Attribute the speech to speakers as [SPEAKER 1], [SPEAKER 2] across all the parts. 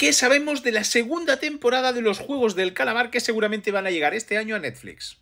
[SPEAKER 1] ¿Qué sabemos de la segunda temporada de los Juegos del Calamar que seguramente van a llegar este año a Netflix?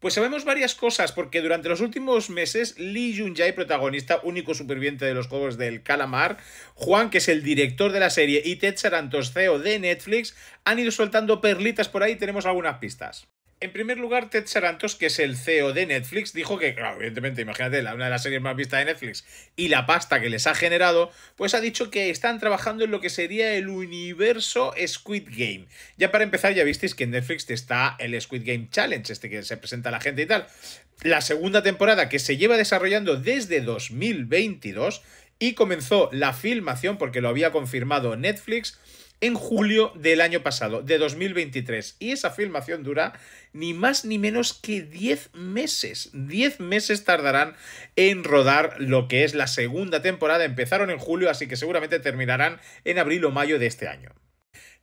[SPEAKER 1] Pues sabemos varias cosas, porque durante los últimos meses Lee Jun-jae, protagonista único superviviente de los Juegos del Calamar, Juan, que es el director de la serie, y Ted Sarantos, CEO de Netflix, han ido soltando perlitas por ahí tenemos algunas pistas. En primer lugar, Ted Sarantos, que es el CEO de Netflix, dijo que, claro, evidentemente, imagínate, una de las series más vistas de Netflix y la pasta que les ha generado, pues ha dicho que están trabajando en lo que sería el universo Squid Game. Ya para empezar, ya visteis que en Netflix está el Squid Game Challenge, este que se presenta a la gente y tal. La segunda temporada que se lleva desarrollando desde 2022 y comenzó la filmación, porque lo había confirmado Netflix, en julio del año pasado, de 2023. Y esa filmación dura ni más ni menos que 10 meses. 10 meses tardarán en rodar lo que es la segunda temporada. Empezaron en julio, así que seguramente terminarán en abril o mayo de este año.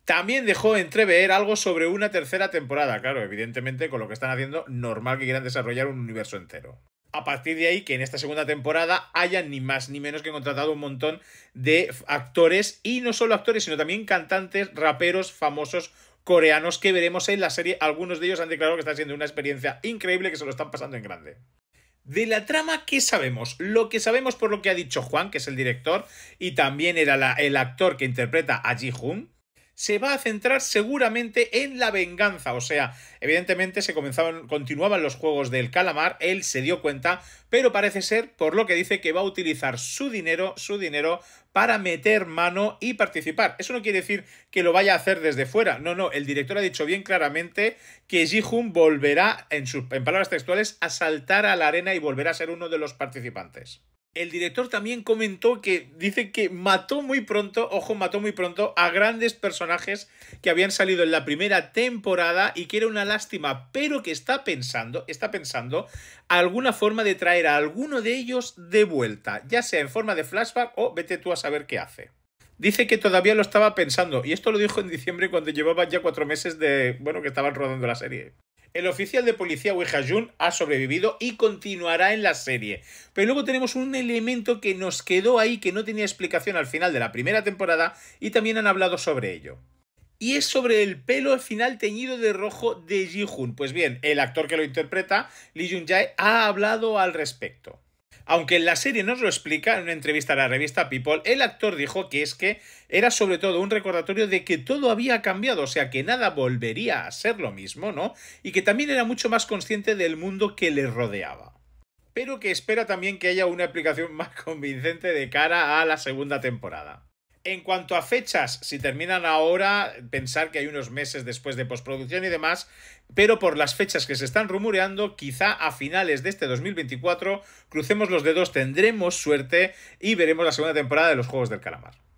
[SPEAKER 1] También dejó entrever algo sobre una tercera temporada. Claro, evidentemente con lo que están haciendo, normal que quieran desarrollar un universo entero a partir de ahí que en esta segunda temporada hayan ni más ni menos que contratado un montón de actores y no solo actores, sino también cantantes, raperos famosos coreanos que veremos en la serie. Algunos de ellos han declarado que está siendo una experiencia increíble que se lo están pasando en grande. De la trama, ¿qué sabemos? Lo que sabemos por lo que ha dicho Juan, que es el director, y también era el actor que interpreta a Ji-Hoon, se va a centrar seguramente en la venganza. O sea, evidentemente se comenzaban, continuaban los juegos del calamar, él se dio cuenta, pero parece ser, por lo que dice, que va a utilizar su dinero, su dinero para meter mano y participar. Eso no quiere decir que lo vaya a hacer desde fuera. No, no, el director ha dicho bien claramente que Ji-Hun volverá, en, sus, en palabras textuales, a saltar a la arena y volverá a ser uno de los participantes. El director también comentó que dice que mató muy pronto, ojo, mató muy pronto a grandes personajes que habían salido en la primera temporada y que era una lástima, pero que está pensando, está pensando alguna forma de traer a alguno de ellos de vuelta, ya sea en forma de flashback o vete tú a saber qué hace. Dice que todavía lo estaba pensando, y esto lo dijo en diciembre cuando llevaba ya cuatro meses de, bueno, que estaban rodando la serie. El oficial de policía Wei Jun ha sobrevivido y continuará en la serie. Pero luego tenemos un elemento que nos quedó ahí que no tenía explicación al final de la primera temporada y también han hablado sobre ello. Y es sobre el pelo al final teñido de rojo de Ji-hun. Pues bien, el actor que lo interpreta, Lee Jun jae ha hablado al respecto. Aunque en la serie nos lo explica en una entrevista a la revista People, el actor dijo que es que era sobre todo un recordatorio de que todo había cambiado, o sea que nada volvería a ser lo mismo, ¿no? Y que también era mucho más consciente del mundo que le rodeaba pero que espera también que haya una explicación más convincente de cara a la segunda temporada. En cuanto a fechas, si terminan ahora, pensar que hay unos meses después de postproducción y demás, pero por las fechas que se están rumoreando, quizá a finales de este 2024, crucemos los dedos, tendremos suerte y veremos la segunda temporada de los Juegos del Calamar.